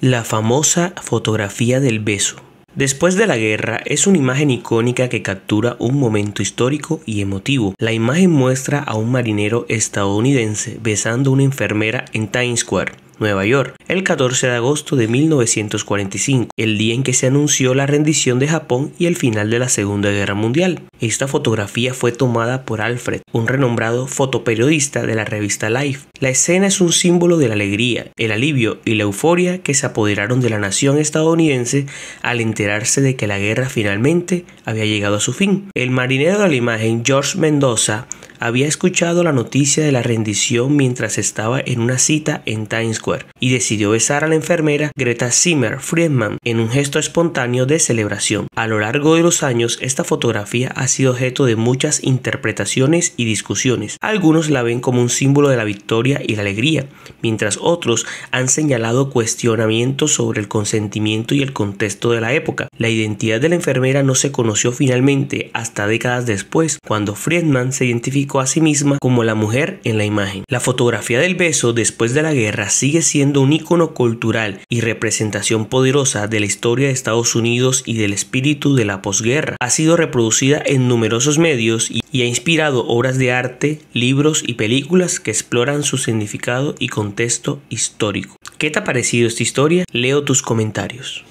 La famosa fotografía del beso. Después de la guerra es una imagen icónica que captura un momento histórico y emotivo. La imagen muestra a un marinero estadounidense besando a una enfermera en Times Square. Nueva York, el 14 de agosto de 1945, el día en que se anunció la rendición de Japón y el final de la Segunda Guerra Mundial. Esta fotografía fue tomada por Alfred, un renombrado fotoperiodista de la revista Life. La escena es un símbolo de la alegría, el alivio y la euforia que se apoderaron de la nación estadounidense al enterarse de que la guerra finalmente había llegado a su fin. El marinero de la imagen, George Mendoza, había escuchado la noticia de la rendición mientras estaba en una cita en Times Square y decidió besar a la enfermera Greta Zimmer Friedman en un gesto espontáneo de celebración. A lo largo de los años, esta fotografía ha sido objeto de muchas interpretaciones y discusiones. Algunos la ven como un símbolo de la victoria y la alegría, mientras otros han señalado cuestionamientos sobre el consentimiento y el contexto de la época. La identidad de la enfermera no se conoció finalmente hasta décadas después, cuando Friedman se identificó a sí misma como la mujer en la imagen. La fotografía del beso después de la guerra sigue siendo un icono cultural y representación poderosa de la historia de Estados Unidos y del espíritu de la posguerra. Ha sido reproducida en numerosos medios y ha inspirado obras de arte, libros y películas que exploran su significado y contexto histórico. ¿Qué te ha parecido esta historia? Leo tus comentarios.